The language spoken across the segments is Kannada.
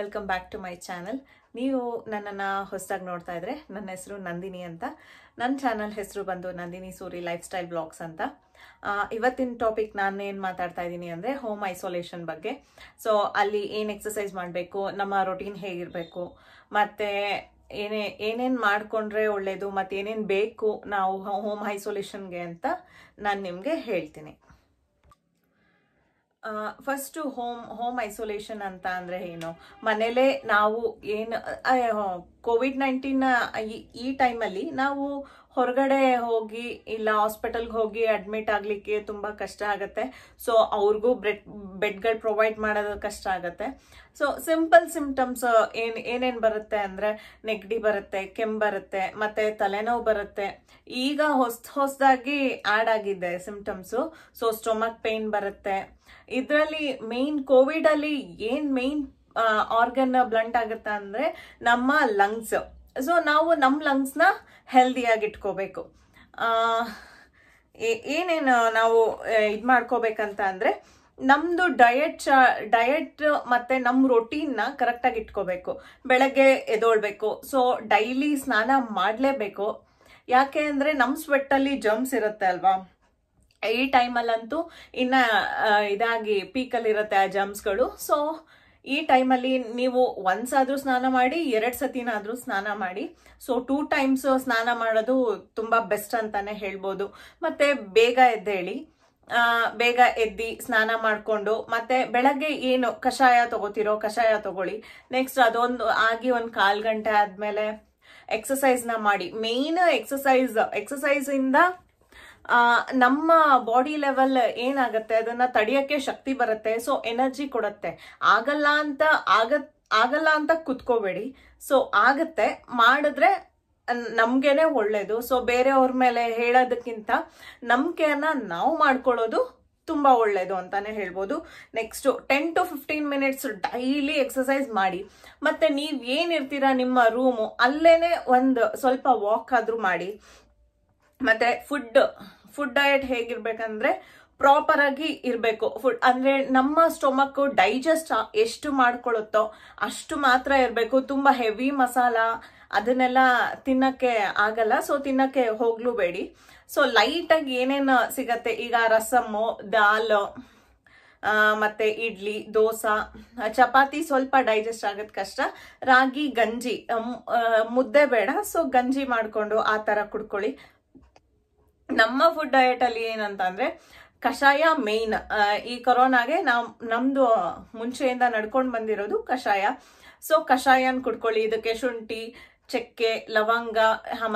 welcome back to my channel ನೀವು ನನ್ನನ್ನು ಹೊಸದಾಗಿ ನೋಡ್ತಾ ಇದ್ರೆ ನನ್ನ ಹೆಸರು ನಂದಿನಿ ಅಂತ ನನ್ನ ಚಾನಲ್ ಹೆಸರು ಬಂದು Nandini Suri lifestyle blogs ಅಂತ ಇವತ್ತಿನ ಟಾಪಿಕ್ ನಾನು ಏನು ಮಾತಾಡ್ತಾ ಇದ್ದೀನಿ ಅಂದರೆ ಹೋಮ್ ಐಸೋಲೇಷನ್ ಬಗ್ಗೆ ಸೊ ಅಲ್ಲಿ ಏನು ಎಕ್ಸಸೈಸ್ ಮಾಡಬೇಕು ನಮ್ಮ ರೊಟೀನ್ ಹೇಗಿರಬೇಕು ಮತ್ತು ಏನೇ ಏನೇನು ಮಾಡಿಕೊಂಡ್ರೆ ಒಳ್ಳೆಯದು ಮತ್ತು ಏನೇನು ಬೇಕು ನಾವು ಹೋಮ್ ಐಸೋಲೇಷನ್ಗೆ ಅಂತ ನಾನು ನಿಮಗೆ ಹೇಳ್ತೀನಿ ಫಸ್ಟ್ ಹೋಮ್ ಹೋಮ್ ಐಸೋಲೇಷನ್ ಅಂತ ಅಂದ್ರೆ ಏನು ಮನೇಲೇ ನಾವು ಏನು ಕೋವಿಡ್ ನೈನ್ಟೀನ್ ಈ ಟೈಮಲ್ಲಿ ನಾವು ಹೊರಗಡೆ ಹೋಗಿ ಇಲ್ಲ ಹಾಸ್ಪಿಟಲ್ಗೆ ಹೋಗಿ ಅಡ್ಮಿಟ್ ಆಗಲಿಕ್ಕೆ ತುಂಬ ಕಷ್ಟ ಆಗುತ್ತೆ ಸೊ ಅವ್ರಿಗೂ ಬ್ರೆಡ್ ಬೆಡ್ಗಳು ಪ್ರೊವೈಡ್ ಮಾಡೋದು ಕಷ್ಟ ಆಗುತ್ತೆ ಸೊ ಸಿಂಪಲ್ ಸಿಮ್ಟಮ್ಸ್ ಏನು ಏನೇನು ಬರುತ್ತೆ ಅಂದರೆ ನೆಗಡಿ ಬರುತ್ತೆ ಕೆಮ್ಮು ಬರುತ್ತೆ ಮತ್ತು ತಲೆನೋವು ಬರುತ್ತೆ ಈಗ ಹೊಸ ಹೊಸದಾಗಿ ಆ್ಯಡ್ ಆಗಿದೆ ಸಿಂಪ್ಟಮ್ಸು ಸೊ ಸ್ಟೊಮಕ್ ಪೇಯ್ನ್ ಬರುತ್ತೆ ಇದರಲ್ಲಿ ಮೇಯ್ನ್ ಕೋವಿಡಲ್ಲಿ ಏನು ಮೇಯ್ನ್ ಆರ್ಗನ್ ಬ್ಲಂಟ್ ಆಗುತ್ತೆ ಅಂದರೆ ನಮ್ಮ ಲಂಗ್ಸ್ ಸೊ ನಾವು ನಮ್ಮ ಲಂಗ್ಸ್ನ ಹೆಲ್ದಿಯಾಗಿ ಇಟ್ಕೋಬೇಕು ಏನೇನು ನಾವು ಇದು ಮಾಡ್ಕೋಬೇಕಂತ ಅಂದರೆ ನಮ್ಮದು ಡಯಟ್ ಚಾ ಡಯಟ್ ಮತ್ತು ನಮ್ಮ ರೊಟೀನ್ನ ಕರೆಕ್ಟಾಗಿ ಇಟ್ಕೋಬೇಕು ಬೆಳಗ್ಗೆ ಎದೋಳ್ಬೇಕು ಸೊ ಡೈಲಿ ಸ್ನಾನ ಮಾಡಲೇಬೇಕು ಯಾಕೆ ಅಂದರೆ ನಮ್ಮ ಸ್ವೆಟ್ಟಲ್ಲಿ ಜಮ್ಸ್ ಇರುತ್ತೆ ಅಲ್ವಾ ಈ ಟೈಮಲ್ಲಂತೂ ಇನ್ನು ಇದಾಗಿ ಪೀಕಲ್ಲಿರುತ್ತೆ ಆ ಜಮ್ಸ್ಗಳು ಸೊ ಈ ಟೈಮಲ್ಲಿ ನೀವು ಒಂದ್ಸಾದ್ರೂ ಸ್ನಾನ ಮಾಡಿ ಎರಡು ಸತಿನಾದ್ರೂ ಸ್ನಾನ ಮಾಡಿ ಸೊ ಟೂ ಟೈಮ್ಸ್ ಸ್ನಾನ ಮಾಡೋದು ತುಂಬ ಬೆಸ್ಟ್ ಅಂತಾನೆ ಹೇಳ್ಬೋದು ಮತ್ತೆ ಬೇಗ ಎದ್ದೇಳಿ ಬೇಗ ಎದ್ದಿ ಸ್ನಾನ ಮಾಡಿಕೊಂಡು ಮತ್ತೆ ಬೆಳಗ್ಗೆ ಏನು ಕಷಾಯ ತಗೋತಿರೋ ಕಷಾಯ ತಗೊಳ್ಳಿ ನೆಕ್ಸ್ಟ್ ಅದೊಂದು ಆಗಿ ಒಂದು ಕಾಲು ಗಂಟೆ ಆದಮೇಲೆ ಎಕ್ಸಸೈಸ್ನ ಮಾಡಿ ಮೇನ್ ಎಕ್ಸಸೈಸ್ ಎಕ್ಸಸೈಸಿಂದ ನಮ್ಮ ಬಾಡಿ ಲೆವೆಲ್ ಏನಾಗುತ್ತೆ ಅದನ್ನ ತಡೆಯಕ್ಕೆ ಶಕ್ತಿ ಬರುತ್ತೆ ಸೊ ಎನರ್ಜಿ ಕೊಡತ್ತೆ ಆಗಲ್ಲ ಅಂತ ಆಗ ಆಗಲ್ಲ ಅಂತ ಕುತ್ಕೋಬೇಡಿ ಸೊ ಆಗತ್ತೆ ಮಾಡಿದ್ರೆ ನಮ್ಗೇನೆ ಒಳ್ಳೇದು ಸೊ ಬೇರೆಯವ್ರ ಮೇಲೆ ಹೇಳೋದಕ್ಕಿಂತ ನಂಬಿಕೆಯನ್ನ ನಾವು ಮಾಡ್ಕೊಳ್ಳೋದು ತುಂಬಾ ಒಳ್ಳೇದು ಅಂತಾನೆ ಹೇಳ್ಬೋದು next ten to fifteen minutes daily exercise ಮಾಡಿ ಮತ್ತೆ ನೀವು ಏನಿರ್ತೀರಾ ನಿಮ್ಮ ರೂಮು ಅಲ್ಲೇನೆ ಒಂದು ಸ್ವಲ್ಪ ವಾಕ್ ಆದ್ರೂ ಮಾಡಿ ಮತ್ತೆ ಫುಡ್ ಫುಡ್ ಡಯಟ್ ಹೇಗಿರ್ಬೇಕಂದ್ರೆ ಪ್ರಾಪರ್ ಆಗಿ ಇರಬೇಕು ಫುಡ್ ಅಂದ್ರೆ ನಮ್ಮ ಸ್ಟೊಮಕ್ ಡೈಜೆಸ್ಟ್ ಎಷ್ಟು ಮಾಡ್ಕೊಳುತ್ತೋ ಅಷ್ಟು ಮಾತ್ರ ಇರಬೇಕು ತುಂಬಾ ಹೆವಿ ಮಸಾಲ ಅದನ್ನೆಲ್ಲ ತಿನ್ನಕ್ಕೆ ಆಗಲ್ಲ ಸೊ ತಿನ್ನಕ್ಕೆ ಬೇಡಿ ಸೊ ಲೈಟಾಗಿ ಏನೇನು ಸಿಗತ್ತೆ ಈಗ ರಸಮ್ಮು ದಾಲ್ ಮತ್ತೆ ಇಡ್ಲಿ ದೋಸಾ ಚಪಾತಿ ಸ್ವಲ್ಪ ಡೈಜೆಸ್ಟ್ ಆಗೋದು ಕಷ್ಟ ರಾಗಿ ಗಂಜಿ ಮುದ್ದೆ ಬೇಡ ಸೊ ಗಂಜಿ ಮಾಡ್ಕೊಂಡು ಆ ತರ ಕುಡ್ಕೊಳ್ಳಿ ನಮ್ಮ ಫುಡ್ ಡಯಟ್ ಅಲ್ಲಿ ಏನಂತ ಅಂದ್ರೆ ಕಷಾಯ ಮೇಯ್ನ್ ಈ ಕೊರೋನಾಗೆ ನಾವು ನಮ್ದು ಮುಂಚೆಯಿಂದ ನಡ್ಕೊಂಡು ಬಂದಿರೋದು ಕಷಾಯ ಸೊ ಕಷಾಯನ್ ಕುಡ್ಕೊಳ್ಳಿ ಇದಕ್ಕೆ ಶುಂಠಿ ಚಕ್ಕೆ ಲವಂಗ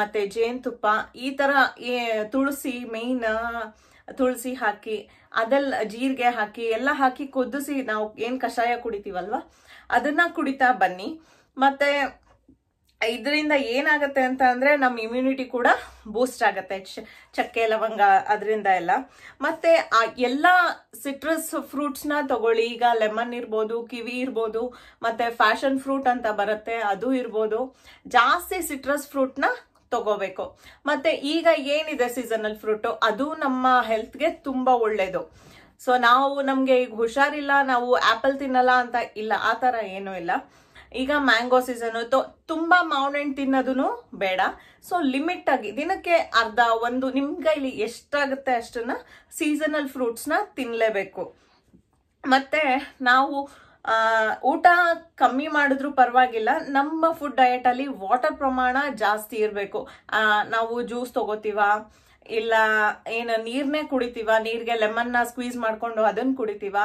ಮತ್ತೆ ಜೇನುತುಪ್ಪ ಈ ತರ ತುಳಸಿ ಮೇಯ್ನ್ ತುಳಸಿ ಹಾಕಿ ಅದೆಲ್ಲ ಜೀರಿಗೆ ಹಾಕಿ ಎಲ್ಲ ಹಾಕಿ ಕುದಿಸಿ ನಾವು ಏನು ಕಷಾಯ ಕುಡಿತೀವಲ್ವಾ ಅದನ್ನ ಕುಡಿತಾ ಬನ್ನಿ ಮತ್ತೆ ಇದರಿಂದ ಏನಾಗುತ್ತೆ ಅಂತ ಅಂದರೆ ನಮ್ಮ ಇಮ್ಯುನಿಟಿ ಕೂಡ ಬೂಸ್ಟ್ ಆಗುತ್ತೆ ಚಕ್ಕೆ ಲವಂಗ ಅದರಿಂದ ಎಲ್ಲ ಮತ್ತೆ ಆ ಎಲ್ಲ ಸಿಟ್ರಸ್ ಫ್ರೂಟ್ಸ್ನ ತಗೊಳ್ಳಿ ಈಗ ಲೆಮನ್ ಇರ್ಬೋದು ಕಿವಿ ಇರ್ಬೋದು ಮತ್ತೆ ಫ್ಯಾಷನ್ ಫ್ರೂಟ್ ಅಂತ ಬರುತ್ತೆ ಅದು ಇರ್ಬೋದು ಜಾಸ್ತಿ ಸಿಟ್ರಸ್ ಫ್ರೂಟ್ನ ತಗೋಬೇಕು ಮತ್ತೆ ಈಗ ಏನಿದೆ ಸೀಸನಲ್ ಫ್ರೂಟು ಅದು ನಮ್ಮ ಹೆಲ್ತ್ಗೆ ತುಂಬ ಒಳ್ಳೆಯದು ಸೊ ನಾವು ನಮಗೆ ಈಗ ಹುಷಾರಿಲ್ಲ ನಾವು ಆ್ಯಪಲ್ ತಿನ್ನಲ್ಲ ಅಂತ ಇಲ್ಲ ಆ ಥರ ಏನೂ ಇಲ್ಲ ಈಗ ಮ್ಯಾಂಗೋ ಸೀಸನ್ ತೊ ತುಂಬಾ ಮಾವಿನ ಹಣ್ಣು ತಿನ್ನೋದೂ ಬೇಡ ಸೊ ಲಿಮಿಟ್ ಆಗಿ ದಿನಕ್ಕೆ ಅರ್ಧ ಒಂದು ನಿಮ್ಗೆ ಇಲ್ಲಿ ಎಷ್ಟಾಗುತ್ತೆ ಅಷ್ಟನ್ನ ಸೀಸನಲ್ ನ ತಿನ್ನಲೇಬೇಕು ಮತ್ತೆ ನಾವು ಊಟ ಕಮ್ಮಿ ಮಾಡಿದ್ರು ಪರವಾಗಿಲ್ಲ ನಮ್ಮ ಫುಡ್ ಅಲ್ಲಿ ವಾಟರ್ ಪ್ರಮಾಣ ಜಾಸ್ತಿ ಇರಬೇಕು ನಾವು ಜ್ಯೂಸ್ ತಗೋತೀವ ಇಲ್ಲ ಏನು ನೀರ್ನೇ ಕುಡಿತೀವ ನೀರಿಗೆ ನ ಸ್ಕ್ವೀಸ್ ಮಾಡ್ಕೊಂಡು ಅದನ್ನ ಕುಡಿತೀವ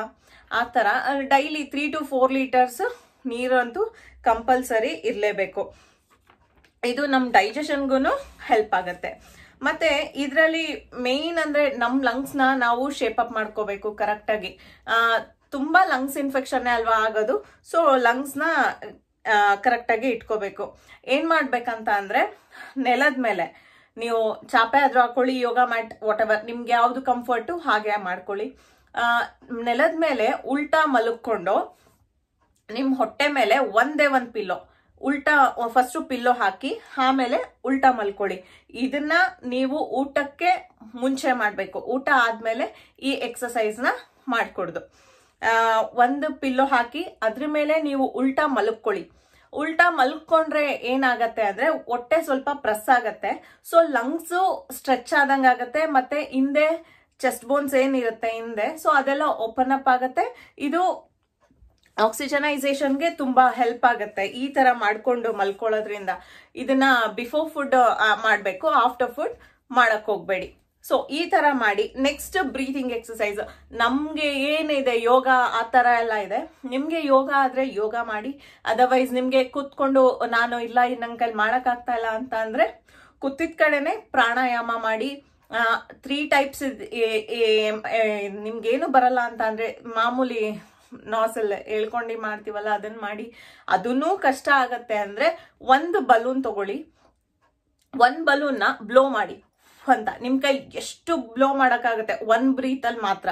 ಆ ತರ daily three to four litres ನೀರಂತೂ ಕಂಪಲ್ಸರಿ ಇರಲೇಬೇಕು ಇದು ನಮ್ಮ ಡೈಜೆಷನ್ಗೂ ಹೆಲ್ಪ್ ಆಗುತ್ತೆ ಮತ್ತೆ ಇದರಲ್ಲಿ ಮೇಯ್ನ್ ಅಂದರೆ ನಮ್ಮ ಲಂಗ್ಸ್ನ ನಾವು ಅಪ್ ಮಾಡ್ಕೋಬೇಕು ಕರೆಕ್ಟಾಗಿ ತುಂಬ ಲಂಗ್ಸ್ ಇನ್ಫೆಕ್ಷನ್ ಅಲ್ವಾ ಆಗೋದು ಸೊ ಲಂಗ್ಸ್ನ ಕರೆಕ್ಟಾಗಿ ಇಟ್ಕೋಬೇಕು ಏನು ಮಾಡ್ಬೇಕಂತ ಅಂದ್ರೆ ನೆಲದ ಮೇಲೆ ನೀವು ಚಾಪೆ ಆದ್ರೂ ಹಾಕೊಳ್ಳಿ ಯೋಗ ಮ್ಯಾಟ್ ವಾಟ್ ಎವರ್ ನಿಮ್ಗೆ ಯಾವ್ದು ಕಂಫರ್ಟು ಹಾಗೆ ಮಾಡ್ಕೊಳ್ಳಿ ನೆಲದ ಮೇಲೆ ಉಲ್ಟಾ ಮಲಗ್ಕೊಂಡು ನಿಮ್ಮ ಹೊಟ್ಟೆ ಮೇಲೆ ಒಂದೇ ಒಂದು ಪಿಲ್ಲೋ ಉಲ್ಟಾ ಫಸ್ಟ್ ಪಿಲ್ಲೋ ಹಾಕಿ ಆಮೇಲೆ ಉಲ್ಟಾ ಮಲ್ಕೊಳ್ಳಿ ಇದನ್ನ ನೀವು ಊಟಕ್ಕೆ ಮುಂಚೆ ಮಾಡಬೇಕು ಊಟ ಆದ್ಮೇಲೆ ಈ ಎಕ್ಸಸೈಸ್ನ ಮಾಡಿಕೊಡ್ದು ಒಂದು ಪಿಲ್ಲೋ ಹಾಕಿ ಅದ್ರ ಮೇಲೆ ನೀವು ಉಲ್ಟಾ ಮಲ್ಕೊಳ್ಳಿ ಉಲ್ಟಾ ಮಲ್ಕೊಂಡ್ರೆ ಏನಾಗತ್ತೆ ಅಂದ್ರೆ ಹೊಟ್ಟೆ ಸ್ವಲ್ಪ ಪ್ರೆಸ್ ಆಗತ್ತೆ ಸೊ ಲಂಗ್ಸು ಸ್ಟ್ರೆಚ್ ಆದಂಗ ಆಗತ್ತೆ ಮತ್ತೆ ಹಿಂದೆ ಚೆಸ್ಟ್ ಬೋನ್ಸ್ ಏನಿರುತ್ತೆ ಹಿಂದೆ ಸೊ ಅದೆಲ್ಲ ಓಪನ್ ಅಪ್ ಆಗತ್ತೆ ಇದು ಆಕ್ಸಿಜನೈಸೇಷನ್ಗೆ ತುಂಬಾ ಹೆಲ್ಪ್ ಆಗುತ್ತೆ ಈ ತರ ಮಾಡ್ಕೊಂಡು ಮಲ್ಕೊಳ್ಳೋದ್ರಿಂದ ಇದನ್ನ ಬಿಫೋರ್ ಫುಡ್ ಮಾಡಬೇಕು ಆಫ್ಟರ್ ಫುಡ್ ಮಾಡಕ್ ಹೋಗ್ಬೇಡಿ ಸೊ ಈ ತರ ಮಾಡಿ ನೆಕ್ಸ್ಟ್ ಬ್ರೀತಿಂಗ್ ಎಕ್ಸಸೈಸ್ ನಮ್ಗೆ ಏನಿದೆ ಯೋಗ ಆ ತರ ಎಲ್ಲ ಇದೆ ನಿಮ್ಗೆ ಯೋಗ ಆದ್ರೆ ಯೋಗ ಮಾಡಿ ಅದರ್ವೈಸ್ ನಿಮ್ಗೆ ಕೂತ್ಕೊಂಡು ನಾನು ಇಲ್ಲ ನನ್ ಕೈಲಿ ಮಾಡಕ್ ಆಗ್ತಾ ಇಲ್ಲ ಅಂತ ಅಂದ್ರೆ ಕೂತಿದ ಕಡೆನೆ ಪ್ರಾಣಾಯಾಮ ಮಾಡಿ ತ್ರೀ ಟೈಪ್ಸ್ ಏನು ಬರಲ್ಲ ಅಂತ ಅಂದ್ರೆ ಮಾಮೂಲಿ ನಾಸಲ್ ಹೇಳ್ಕೊಂಡು ಮಾಡ್ತೀವಲ್ಲ ಅದನ್ನ ಮಾಡಿ ಅದನ್ನು ಕಷ್ಟ ಆಗತ್ತೆ ಅಂದ್ರೆ ಒಂದು ಬಲೂನ್ ತಗೊಳ್ಳಿ ಒಂದು ಬಲೂನ್ನ ಬ್ಲೋ ಮಾಡಿ ಅಂತ ನಿಮ್ಮ ಕೈ ಎಷ್ಟು ಬ್ಲೋ ಮಾಡೋಕ್ಕಾಗುತ್ತೆ ಒಂದು ಬ್ರೀತಲ್ಲಿ ಮಾತ್ರ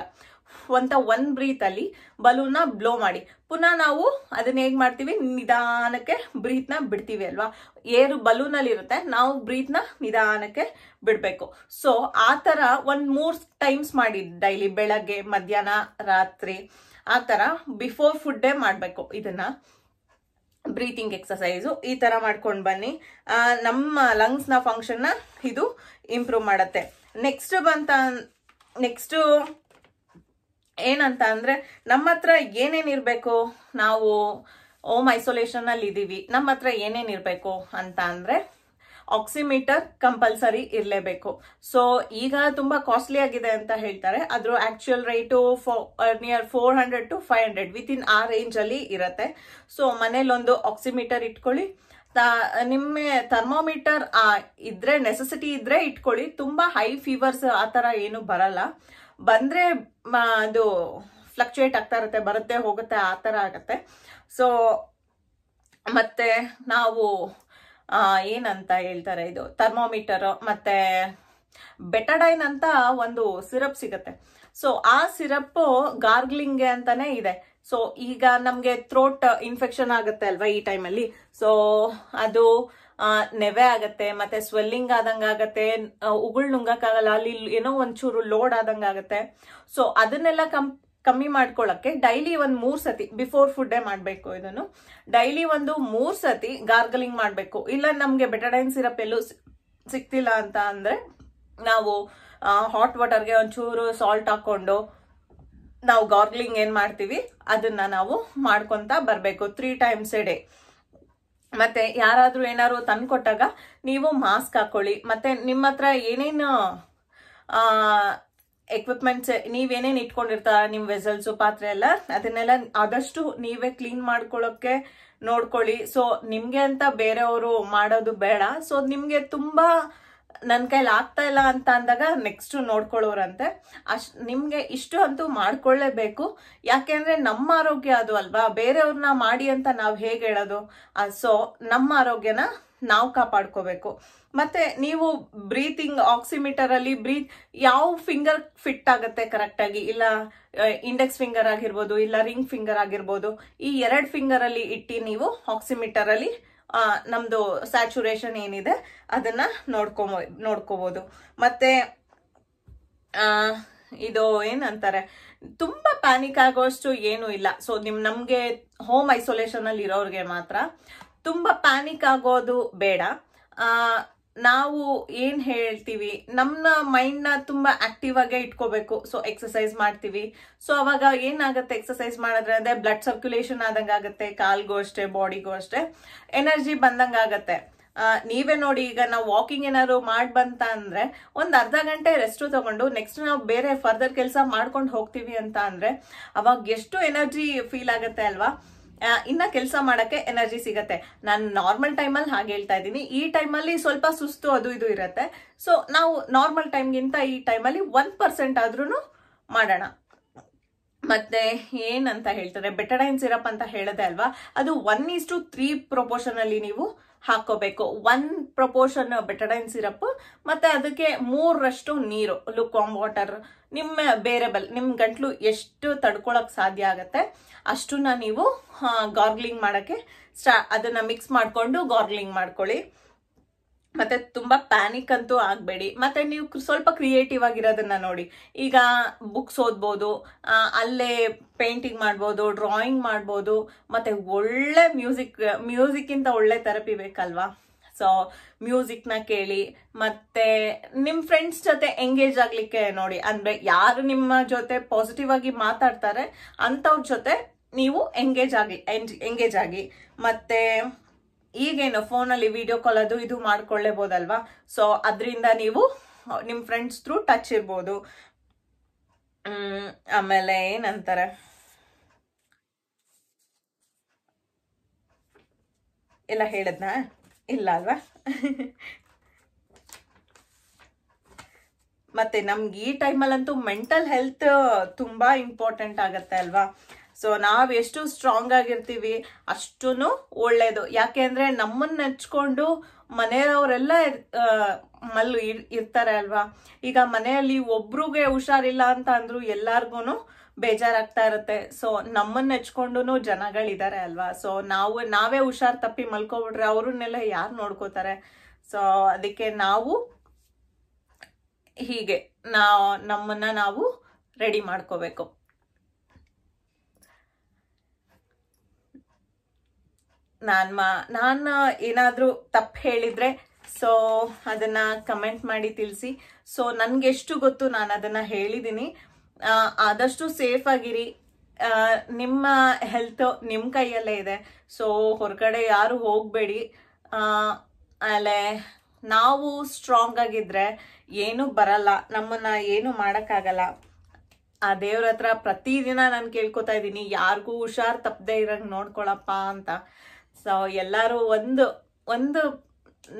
ಅಂತ ಒಂದು ಬ್ರೀತಲ್ಲಿ ಬಲೂನ್ನ ಬ್ಲೋ ಮಾಡಿ ಪುನಃ ನಾವು ಅದನ್ನ ಹೇಗೆ ಮಾಡ್ತೀವಿ ನಿಧಾನಕ್ಕೆ ಬ್ರೀತ್ನ ಬಿಡ್ತೀವಿ ಅಲ್ವಾ ಏರು ಅಲ್ಲಿ ಇರುತ್ತೆ ನಾವು ಬ್ರೀತ್ನ ನಿಧಾನಕ್ಕೆ ಬಿಡಬೇಕು ಸೊ ಆ ಥರ ಒಂದು ಮೂರು ಟೈಮ್ಸ್ ಮಾಡಿ ಡೈಲಿ ಬೆಳಗ್ಗೆ ಮಧ್ಯಾಹ್ನ ರಾತ್ರಿ ಆ ಥರ ಬಿಫೋರ್ ಫುಡ್ಡೇ ಮಾಡಬೇಕು ಇದನ್ನ ಬ್ರೀತಿಂಗ್ ಎಕ್ಸಸೈಸು ಈ ಥರ ಮಾಡ್ಕೊಂಡು ಬನ್ನಿ ನಮ್ಮ ಲಂಗ್ಸ್ನ ಫಂಕ್ಷನ್ನ ಇದು ಇಂಪ್ರೂವ್ ಮಾಡುತ್ತೆ ನೆಕ್ಸ್ಟ್ ಬಂತ ನೆಕ್ಸ್ಟ್ ಏನಂತ ಅಂದ್ರೆ ನಮ್ಮ ಹತ್ರ ಇರ್ಬೇಕು ನಾವು ಹೋಮ್ ಅಲ್ಲಿ ಇದ್ದೀವಿ ನಮ್ಮ ಹತ್ರ ಏನೇನಿರ್ಬೇಕು ಅಂತ ಅಂದ್ರೆ ಆಕ್ಸಿಮೀಟರ್ ಕಂಪಲ್ಸರಿ ಇರಲೇಬೇಕು ಸೊ ಈಗ ತುಂಬಾ ಕಾಸ್ಟ್ಲಿ ಆಗಿದೆ ಅಂತ ಹೇಳ್ತಾರೆ ಅದ್ರ actual rate near four hundred to five hundred within ಆ ರೇಂಜ್ ಅಲ್ಲಿ ಇರತ್ತೆ ಸೊ ಮನೇಲೊಂದು ಆಕ್ಸಿಮೀಟರ್ ಇಟ್ಕೊಳ್ಳಿ ನಿಮ್ಮ ಥರ್ಮೋಮೀಟರ್ ಇದ್ರೆ ನೆಸೆಸಿಟಿ ಇದ್ರೆ ಇಟ್ಕೊಳ್ಳಿ ತುಂಬಾ ಹೈ ಫೀವರ್ಸ್ ಆ ಥರ ಏನು ಬರಲ್ಲ ಬಂದ್ರೆ ಅದು ಫ್ಲಕ್ಚುಯೇಟ್ ಆಗ್ತಾ ಇರುತ್ತೆ ಬರುತ್ತೆ ಹೋಗುತ್ತೆ ಆ ಥರ ಆಗತ್ತೆ ಸೊ ಮತ್ತೆ ನಾವು ಏನಂತ ಹೇಳ್ತಾರೆ ಇದು ಥರ್ಮೋಮೀಟರ್ ಮತ್ತೆ ಬೆಟಡೈನ್ ಅಂತ ಒಂದು ಸಿರಪ್ ಸಿಗತ್ತೆ ಸೊ ಆ ಸಿರಪ್ ಗಾರ್ಗ್ಲಿಂಗ್ ಅಂತಾನೆ ಇದೆ ಸೊ ಈಗ ನಮಗೆ ಥ್ರೋಟ್ ಇನ್ಫೆಕ್ಷನ್ ಆಗುತ್ತೆ ಅಲ್ವಾ ಈ ಟೈಮಲ್ಲಿ ಸೊ ಅದು ನೆವೆ ಆಗತ್ತೆ ಮತ್ತೆ ಸ್ವೆಲ್ಲಿಂಗ್ ಆದಂಗ ಆಗತ್ತೆ ಉಗುಳ್ ನುಂಗಕ್ಕಾಗಲ್ಲ ಅಲ್ಲಿ ಏನೋ ಒಂಚೂರು ಲೋಡ್ ಆದಂಗ ಸೊ ಅದನ್ನೆಲ್ಲ ಕಂಪ್ ಕಮ್ಮಿ ಮಾಡ್ಕೊಳ್ಳಕ್ಕೆ ಡೈಲಿ ಒಂದು ಮೂರ್ ಸತಿ ಬಿಫೋರ್ ಫುಡ್ಡೇ ಮಾಡಬೇಕು ಇದನ್ನು ಡೈಲಿ ಒಂದು ಮೂರ್ ಸತಿ ಗಾರ್ಗಲಿಂಗ್ ಮಾಡಬೇಕು ಇಲ್ಲ ನಮಗೆ ಬೆಟಡೈನ್ ಸಿರಪ್ ಎಲ್ಲೂ ಸಿಕ್ತಿಲ್ಲ ಅಂತ ಅಂದ್ರೆ ನಾವು ಹಾಟ್ ವಾಟರ್ಗೆ ಒಂಚೂರು ಸಾಲ್ಟ್ ಹಾಕೊಂಡು ನಾವು ಗಾರ್ಗ್ಲಿಂಗ್ ಏನು ಮಾಡ್ತೀವಿ ಅದನ್ನ ನಾವು ಮಾಡ್ಕೊಂತ ಬರಬೇಕು ತ್ರೀ ಟೈಮ್ಸ್ ಎ ಡೇ ಮತ್ತೆ ಯಾರಾದರೂ ಏನಾದ್ರು ತಂದ್ಕೊಟ್ಟಾಗ ನೀವು ಮಾಸ್ಕ್ ಹಾಕೊಳ್ಳಿ ಮತ್ತೆ ನಿಮ್ಮ ಹತ್ರ ಏನೇನು ಎಕ್ವಿಪ್ಮೆಂಟ್ಸ್ ನೀವೇನೇನು ಇಟ್ಕೊಂಡಿರ್ತಾರ ನಿಮ್ ವೆಸಲ್ಸ್ ಪಾತ್ರೆ ಎಲ್ಲ ಅದನ್ನೆಲ್ಲ ಆದಷ್ಟು ನೀವೇ ಕ್ಲೀನ್ ಮಾಡ್ಕೊಳಕ್ಕೆ ನೋಡ್ಕೊಳ್ಳಿ ಸೊ ನಿಮ್ಗೆ ಅಂತ ಬೇರೆಯವರು ಮಾಡೋದು ಬೇಡ ಸೊ ನಿಮ್ಗೆ ತುಂಬಾ ನನ್ನ ಕೈಲಿ ಆಗ್ತಾ ಇಲ್ಲ ಅಂತ ಅಂದಾಗ ನೆಕ್ಸ್ಟ್ ನೋಡ್ಕೊಳ್ಳೋರಂತೆ ಅಷ್ಟ್ ನಿಮಗೆ ಇಷ್ಟು ಅಂತೂ ಮಾಡ್ಕೊಳ್ಳೇಬೇಕು ಯಾಕೆಂದ್ರೆ ನಮ್ಮ ಆರೋಗ್ಯ ಅದು ಅಲ್ವಾ ಬೇರೆಯವ್ರನ್ನ ಮಾಡಿ ಅಂತ ನಾವು ಹೇಗೆ ಹೇಳೋದು ಸೊ ನಮ್ಮ ಆರೋಗ್ಯನ ನಾವು ಕಾಪಾಡ್ಕೋಬೇಕು ಮತ್ತೆ ನೀವು ಬ್ರೀತಿಂಗ್ ಆಕ್ಸಿಮೀಟರ್ ಅಲ್ಲಿ ಬ್ರೀತ್ ಯಾವ ಫಿಂಗರ್ ಫಿಟ್ ಆಗುತ್ತೆ ಕರೆಕ್ಟ್ ಆಗಿ ಇಲ್ಲ ಇಂಡೆಕ್ಸ್ ಫಿಂಗರ್ ಆಗಿರ್ಬೋದು ಇಲ್ಲ ರಿಂಗ್ ಫಿಂಗರ್ ಆಗಿರ್ಬೋದು ಈ ಎರಡು ಫಿಂಗರ್ ಅಲ್ಲಿ ಇಟ್ಟಿ ನೀವು ಆಕ್ಸಿಮೀಟರ್ ಅಲ್ಲಿ ನಮ್ಮದು ಸ್ಯಾಚುರೇಷನ್ ಏನಿದೆ ಅದನ್ನು ನೋಡ್ಕೊಬೋ ನೋಡ್ಕೋಬೋದು ಮತ್ತು ಇದು ಏನಂತಾರೆ ತುಂಬ ಪ್ಯಾನಿಕ್ ಆಗೋಷ್ಟು ಏನೂ ಇಲ್ಲ ಸೊ ನಿಮ್ ನಮಗೆ ಹೋಮ್ ಐಸೋಲೇಷನಲ್ಲಿ ಇರೋರಿಗೆ ಮಾತ್ರ ತುಂಬ ಪ್ಯಾನಿಕ್ ಆಗೋದು ಬೇಡ ನಾವು ಏನು ಹೇಳ್ತೀವಿ ನಮ್ಮ ನ ತುಂಬಾ ಆಕ್ಟಿವ್ ಆಗಿ ಇಟ್ಕೋಬೇಕು ಸೊ ಎಕ್ಸಸೈಸ್ ಮಾಡ್ತೀವಿ ಸೊ ಅವಾಗ ಏನಾಗುತ್ತೆ ಎಕ್ಸಸೈಸ್ ಮಾಡಿದ್ರೆ ಅಂದ್ರೆ ಬ್ಲಡ್ ಸರ್ಕ್ಯುಲೇಷನ್ ಆದಂಗೆ ಆಗುತ್ತೆ ಕಾಲ್ಗೂ ಅಷ್ಟೇ ಬಾಡಿಗೂ ಅಷ್ಟೇ ಎನರ್ಜಿ ಬಂದಂಗೆ ಆಗುತ್ತೆ ನೀವೇ ನೋಡಿ ಈಗ ನಾವು ವಾಕಿಂಗ್ ಏನಾದ್ರು ಮಾಡಿ ಬಂತ ಅಂದ್ರೆ ಒಂದು ಅರ್ಧ ಗಂಟೆ ರೆಸ್ಟ್ ತಗೊಂಡು ನೆಕ್ಸ್ಟ್ ನಾವು ಬೇರೆ ಫರ್ದರ್ ಕೆಲಸ ಮಾಡ್ಕೊಂಡು ಹೋಗ್ತೀವಿ ಅಂತ ಅಂದ್ರೆ ಅವಾಗ ಎಷ್ಟು ಎನರ್ಜಿ ಫೀಲ್ ಆಗುತ್ತೆ ಅಲ್ವಾ ಇನ್ನ ಕೆಲಸ ಮಾಡಕ್ಕೆ ಎನರ್ಜಿ ಸಿಗತ್ತೆ ನಾನು ನಾರ್ಮಲ್ ಟೈಮಲ್ಲಿ ಹಾಗೆ ಹೇಳ್ತಾ ಇದ್ದೀನಿ ಈ ಟೈಮಲ್ಲಿ ಸ್ವಲ್ಪ ಸುಸ್ತು ಅದು ಇದು ಇರತ್ತೆ ಸೊ ನಾವು ನಾರ್ಮಲ್ ಟೈಮ್ಗಿಂತ ಈ ಟೈಮಲ್ಲಿ ಒನ್ ಪರ್ಸೆಂಟ್ ಆದ್ರೂ ಮಾಡೋಣ ಮತ್ತೆ ಏನಂತ ಹೇಳ್ತಾರೆ ಬೆಟಡೈನ್ ಸಿರಪ್ ಅಂತ ಹೇಳದೆ ಅಲ್ವಾ ಅದು one is to three proportion ಅಲ್ಲಿ ನೀವು ಹಾಕೋಬೇಕು ಒನ್ ಪ್ರೊಪೋರ್ಷನ್ ಬೆಟಡೈನ್ ಸಿರಪ್ ಮತ್ತೆ ಅದಕ್ಕೆ ಮೂರರಷ್ಟು ನೀರು ಲುಕ್ ವಾಟರ್ ನಿಮ್ಮ ಬೇರೆಬಲ್ ನಿಮ್ಮ ಗಂಟ್ಲು ಎಷ್ಟು ತಡ್ಕೊಳಕ್ ಸಾಧ್ಯ ಆಗುತ್ತೆ ಅಷ್ಟನ್ನ ನೀವು ಗಾರ್ಗ್ಲಿಂಗ್ ಮಾಡಕ್ಕೆ ಸ್ಟಾ ಅದನ್ನು ಮಿಕ್ಸ್ ಮಾಡಿಕೊಂಡು ಗಾರ್ಗ್ಲಿಂಗ್ ಮಾಡ್ಕೊಳ್ಳಿ ಮತ್ತೆ ತುಂಬಾ ಪ್ಯಾನಿಕ್ ಅಂತೂ ಆಗಬೇಡಿ ಮತ್ತೆ ನೀವು ಸ್ವಲ್ಪ ಕ್ರಿಯೇಟಿವ್ ಆಗಿರೋದನ್ನ ನೋಡಿ ಈಗ ಬುಕ್ಸ್ ಓದ್ಬೋದು ಅಲ್ಲೇ ಪೇಂಟಿಂಗ್ ಮಾಡ್ಬೋದು ಡ್ರಾಯಿಂಗ್ ಮಾಡ್ಬೋದು ಮತ್ತೆ ಒಳ್ಳೆ ಮ್ಯೂಸಿಕ್ ಮ್ಯೂಸಿಕ್ಕಿಂತ ಒಳ್ಳೆ ಥೆರಪಿ ಬೇಕಲ್ವಾ ಸೊ ಮ್ಯೂಸಿಕ್ನ ಕೇಳಿ ಮತ್ತೆ ನಿಮ್ಮ ಫ್ರೆಂಡ್ಸ್ ಜೊತೆ ಎಂಗೇಜ್ ಆಗಲಿಕ್ಕೆ ನೋಡಿ ಅಂದ್ರೆ ಯಾರು ನಿಮ್ಮ ಜೊತೆ ಪಾಸಿಟಿವ್ ಆಗಿ ಮಾತಾಡ್ತಾರೆ ಅಂಥವ್ರ ಜೊತೆ ನೀವು ಎಂಗೇಜ್ ಆಗಿ ಎಂಗೇಜ್ ಆಗಿ ಮತ್ತೆ ಈಗೇನು ಫೋನಲ್ಲಿ ವಿಡಿಯೋ ಕಾಲ್ ಅದು ಇದು ಮಾಡ್ಕೊಳ್ಳೇಬೋದಲ್ವಾ ಸೊ ಅದರಿಂದ ನೀವು ನಿಮ್ಮ ಫ್ರೆಂಡ್ಸ್ ಥ್ರೂ ಟಚ್ ಇರ್ಬೋದು ಆಮೇಲೆ ಏನಂತಾರೆ ಎಲ್ಲ ಹೇಳಿದ್ನಾ ಇಲ್ಲ ಅಲ್ವಾ ಮತ್ತೆ ನಮ್ಗೆ ಈ ಟೈಮಲ್ಲಂತೂ ಮೆಂಟಲ್ ಹೆಲ್ತ್ ತುಂಬಾ ಇಂಪಾರ್ಟೆಂಟ್ ಆಗತ್ತೆ ಅಲ್ವಾ ಸೊ ನಾವು ಎಷ್ಟು ಸ್ಟ್ರಾಂಗ್ ಆಗಿರ್ತೀವಿ ಅಷ್ಟು ಒಳ್ಳೇದು ಯಾಕೆ ಅಂದ್ರೆ ನಮ್ಮನ್ನ ನೆಚ್ಕೊಂಡು ಮನೆಯವರೆಲ್ಲ ಮಲ್ಲು ಇರ್ತಾರೆ ಅಲ್ವಾ ಈಗ ಮನೆಯಲ್ಲಿ ಒಬ್ರಿಗೆ ಹುಷಾರಿಲ್ಲ ಅಂತ ಅಂದ್ರು ಎಲ್ಲಾರ್ಗು ಬೇಜಾರಾಗ್ತಾ ಇರುತ್ತೆ ಸೊ ನಮ್ಮನ್ನ ನೆಚ್ಕೊಂಡು ಜನಗಳಿದ್ದಾರೆ ಅಲ್ವಾ ಸೊ ನಾವು ನಾವೇ ಹುಷಾರ್ ತಪ್ಪಿ ಮಲ್ಕೊಬಿಟ್ರೆ ಅವ್ರನ್ನೆಲ್ಲ ಯಾರು ನೋಡ್ಕೋತಾರೆ ಸೊ ಅದಕ್ಕೆ ನಾವು ಹೀಗೆ ನಾ ನಮ್ಮನ್ನ ನಾವು ರೆಡಿ ಮಾಡ್ಕೋಬೇಕು ನಾನು ಮಾ ನಾನು ಏನಾದರೂ ತಪ್ಪು ಹೇಳಿದ್ರೆ ಸೊ ಅದನ್ನ ಕಮೆಂಟ್ ಮಾಡಿ ತಿಳಿಸಿ ಸೊ ನನಗೆಷ್ಟು ಗೊತ್ತು ನಾನು ಅದನ್ನ ಹೇಳಿದ್ದೀನಿ ಆದಷ್ಟು ಸೇಫ್ ಆಗಿರಿ ನಿಮ್ಮ ಹೆಲ್ತ್ ನಿಮ್ಮ ಕೈಯಲ್ಲೇ ಇದೆ ಸೊ ಹೊರಗಡೆ ಯಾರು ಹೋಗಬೇಡಿ ಆಮೇಲೆ ನಾವು ಸ್ಟ್ರಾಂಗ್ ಆಗಿದ್ರೆ ಏನು ಬರಲ್ಲ ನಮ್ಮನ್ನ ಏನು ಮಾಡೋಕ್ಕಾಗಲ್ಲ ಆ ದೇವ್ರ ಹತ್ರ ಪ್ರತಿದಿನ ನಾನು ಕೇಳ್ಕೊತಾ ಇದ್ದೀನಿ ಯಾರಿಗೂ ಹುಷಾರು ತಪ್ಪದೆ ಇರೋಂಗೆ ನೋಡ್ಕೊಳಪ್ಪ ಅಂತ ಸೊ ಎಲ್ಲರೂ ಒಂದು ಒಂದು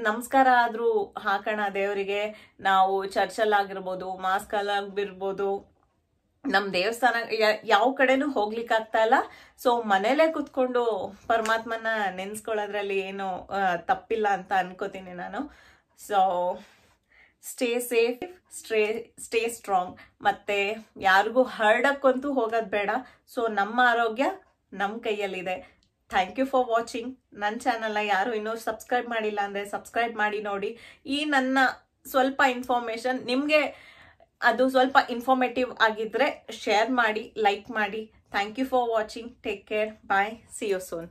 ನಮಸ್ಕಾರ ಆದರೂ ಹಾಕೋಣ ದೇವರಿಗೆ ನಾವು ಚರ್ಚಲ್ಲಾಗಿರ್ಬೋದು ಮಾಸ್ಕಲ್ಲಾಗಿರ್ಬೋದು ನಮ್ಮ ದೇವಸ್ಥಾನ ಯಾವ ಕಡೆನೂ ಆಗ್ತಾ ಇಲ್ಲ ಸೊ ಮನೇಲೇ ಕುತ್ಕೊಂಡು ಪರಮಾತ್ಮನ ನೆನೆಸ್ಕೊಳ್ಳೋದ್ರಲ್ಲಿ ಏನು ತಪ್ಪಿಲ್ಲ ಅಂತ ಅನ್ಕೋತೀನಿ ನಾನು so stay safe stay stay strong ಮತ್ತೆ ಯಾರಿಗೂ ಹರಡಕ್ಕಂತೂ ಹೋಗೋದು ಬೇಡ ಸೊ ನಮ್ಮ ಆರೋಗ್ಯ ನಮ್ಮ ಕೈಯಲ್ಲಿದೆ ಥ್ಯಾಂಕ್ ಯು ಫಾರ್ ವಾಚಿಂಗ್ ನನ್ನ ಚಾನಲ್ನ ಯಾರು ಇನ್ನೂ ಸಬ್ಸ್ಕ್ರೈಬ್ ಮಾಡಿಲ್ಲ ಅಂದರೆ ಸಬ್ಸ್ಕ್ರೈಬ್ ಮಾಡಿ ನೋಡಿ ಈ ನನ್ನ ಸ್ವಲ್ಪ ಇನ್ಫಾರ್ಮೇಷನ್ ನಿಮಗೆ ಅದು ಸ್ವಲ್ಪ ಇನ್ಫಾರ್ಮೇಟಿವ್ ಆಗಿದ್ರೆ ಶೇರ್ ಮಾಡಿ ಲೈಕ್ ಮಾಡಿ thank you for watching take care bye see you soan